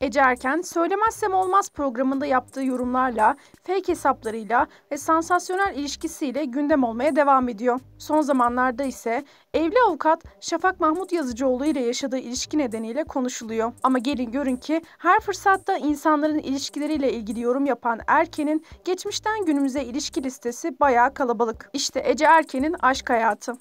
Ece Erken, Söylemezsem Olmaz programında yaptığı yorumlarla, fake hesaplarıyla ve sansasyonel ilişkisiyle gündem olmaya devam ediyor. Son zamanlarda ise evli avukat Şafak Mahmut Yazıcıoğlu ile yaşadığı ilişki nedeniyle konuşuluyor. Ama gelin görün ki her fırsatta insanların ilişkileriyle ilgili yorum yapan Erken'in geçmişten günümüze ilişki listesi bayağı kalabalık. İşte Ece Erken'in aşk hayatı.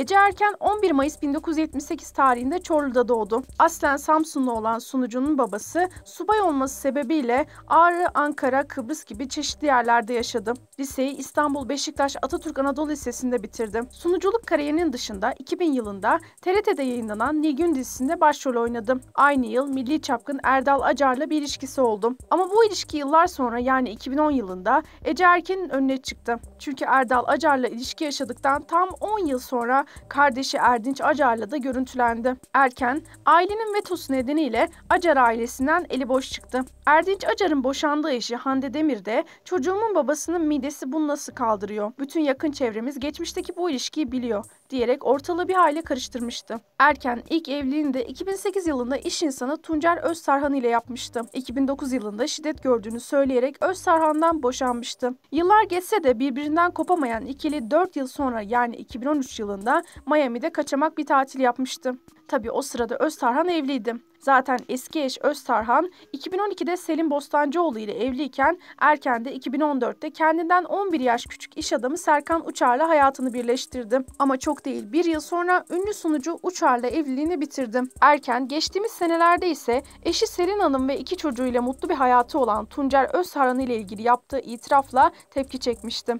Ece Erken 11 Mayıs 1978 tarihinde Çorlu'da doğdu. Aslen Samsunlu olan sunucunun babası subay olması sebebiyle Ağrı, Ankara, Kıbrıs gibi çeşitli yerlerde yaşadı. Liseyi İstanbul Beşiktaş Atatürk Anadolu Lisesi'nde bitirdi. Sunuculuk kariyerinin dışında 2000 yılında TRT'de yayınlanan Nilgün dizisinde başrol oynadı. Aynı yıl milli çapkın Erdal Acar'la bir ilişkisi oldu. Ama bu ilişki yıllar sonra yani 2010 yılında Ece Erken'in önüne çıktı. Çünkü Erdal Acar'la ilişki yaşadıktan tam 10 yıl sonra kardeşi Erdinç Acar'la da görüntülendi. Erken, ailenin vetosu nedeniyle Acar ailesinden eli boş çıktı. Erdinç Acar'ın boşandığı eşi Hande Demir de çocuğumun babasının midesi bunu nasıl kaldırıyor? Bütün yakın çevremiz geçmişteki bu ilişkiyi biliyor diyerek ortalığı bir hale karıştırmıştı. Erken ilk evliliğini de 2008 yılında iş insanı Tuncer Öztarhan ile yapmıştı. 2009 yılında şiddet gördüğünü söyleyerek Öztarhan'dan boşanmıştı. Yıllar geçse de birbirinden kopamayan ikili 4 yıl sonra yani 2013 yılında Miami'de kaçamak bir tatil yapmıştı. Tabii o sırada Öztarhan evliydi. Zaten eski eş Öztarhan 2012'de Selim Bostancıoğlu ile evliyken erken de 2014'te kendinden 11 yaş küçük iş adamı Serkan Uçar'la hayatını birleştirdi. Ama çok değil bir yıl sonra ünlü sunucu Uçar'la evliliğini bitirdi. Erken geçtiğimiz senelerde ise eşi Selin Hanım ve iki çocuğuyla mutlu bir hayatı olan Tuncer Öztarhan ile ilgili yaptığı itirafla tepki çekmişti.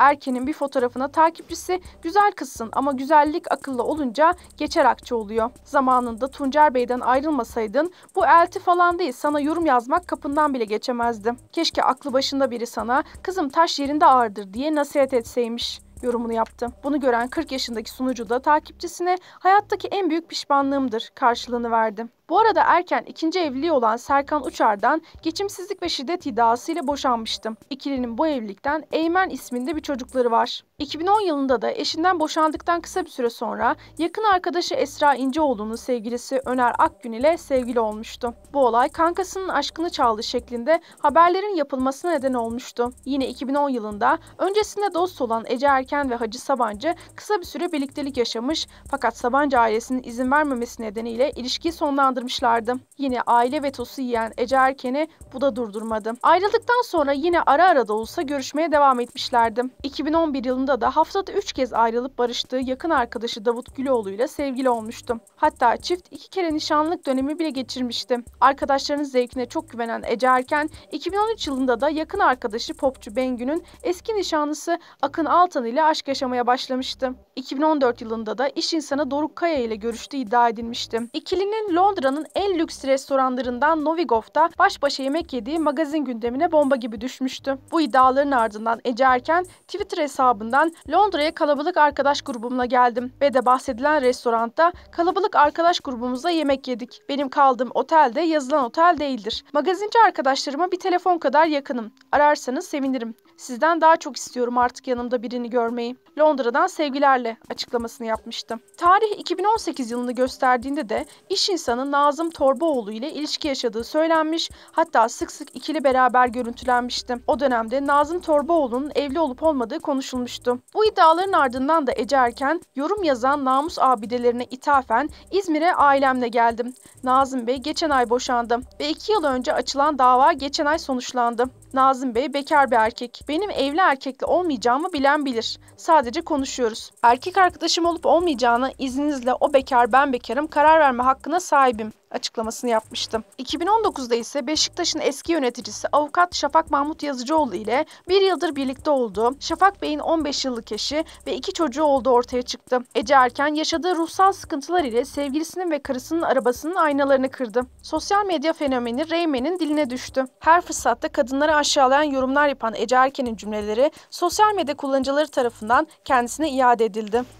Erken'in bir fotoğrafına takipçisi güzel kızsın ama güzellik akıllı olunca geçer akçe oluyor. Zamanında Tuncer Bey'den ayrılmasaydın bu elti falan değil sana yorum yazmak kapından bile geçemezdi. Keşke aklı başında biri sana kızım taş yerinde ağırdır diye nasihat etseymiş yorumunu yaptı. Bunu gören 40 yaşındaki sunucu da takipçisine hayattaki en büyük pişmanlığımdır karşılığını verdi. Bu arada erken ikinci evliliği olan Serkan Uçar'dan geçimsizlik ve şiddet iddiası ile boşanmıştı. İkilinin bu evlilikten Eymen isminde bir çocukları var. 2010 yılında da eşinden boşandıktan kısa bir süre sonra yakın arkadaşı Esra İnceoğlu'nun sevgilisi Öner Akgün ile sevgili olmuştu. Bu olay kankasının aşkını çaldı şeklinde haberlerin yapılmasına neden olmuştu. Yine 2010 yılında öncesinde dost olan Ece Erken Erken ve Hacı Sabancı kısa bir süre birliktelik yaşamış fakat Sabancı ailesinin izin vermemesi nedeniyle ilişkiyi sonlandırmışlardı. Yine aile vetosu yiyen Ece Erken'i bu da durdurmadı. Ayrıldıktan sonra yine ara ara da olsa görüşmeye devam etmişlerdi. 2011 yılında da haftada 3 kez ayrılıp barıştığı yakın arkadaşı Davut Güloğlu ile sevgili olmuştu. Hatta çift iki kere nişanlık dönemi bile geçirmişti. Arkadaşlarının zevkine çok güvenen Ece Erken 2013 yılında da yakın arkadaşı popçu Bengü'nün eski nişanlısı Akın Altan ile ile aşk yaşamaya başlamıştı. 2014 yılında da iş insanı Doruk Kaya ile görüştüğü iddia edilmişti. İkilinin Londra'nın en lüks restoranlarından Novigov'da baş başa yemek yediği magazin gündemine bomba gibi düşmüştü. Bu iddiaların ardından Ece Erken Twitter hesabından Londra'ya kalabalık arkadaş grubumla geldim ve de bahsedilen restoranda kalabalık arkadaş grubumuzla yemek yedik. Benim kaldığım otelde yazılan otel değildir. Magazinci arkadaşlarıma bir telefon kadar yakınım. Ararsanız sevinirim. Sizden daha çok istiyorum artık yanımda birini görmek görmeyi. Londra'dan sevgilerle açıklamasını yapmıştı. Tarih 2018 yılını gösterdiğinde de iş insanı Nazım Torbaoğlu ile ilişki yaşadığı söylenmiş hatta sık sık ikili beraber görüntülenmişti. O dönemde Nazım Torbaoğlu'nun evli olup olmadığı konuşulmuştu. Bu iddiaların ardından da Ece Erken yorum yazan namus abidelerine ithafen İzmir'e ailemle geldim. Nazım Bey geçen ay boşandı ve iki yıl önce açılan dava geçen ay sonuçlandı. Nazım Bey bekar bir erkek. Benim evli erkekle olmayacağımı bilen bilir. Sadece konuşuyoruz. Erkek arkadaşım olup olmayacağına izninizle o bekar ben bekarım karar verme hakkına sahibim açıklamasını yapmıştım. 2019'da ise Beşiktaş'ın eski yöneticisi avukat Şafak Mahmut Yazıcıoğlu ile bir yıldır birlikte oldu. Şafak Bey'in 15 yıllık eşi ve iki çocuğu olduğu ortaya çıktı. Ece Erken yaşadığı ruhsal sıkıntılar ile sevgilisinin ve karısının arabasının aynalarını kırdı. Sosyal medya fenomeni Reymen'in diline düştü. Her fırsatta kadınları aşağılayan yorumlar yapan Ece Erken'in cümleleri sosyal medya kullanıcıları tarafından kendisine iade edildi.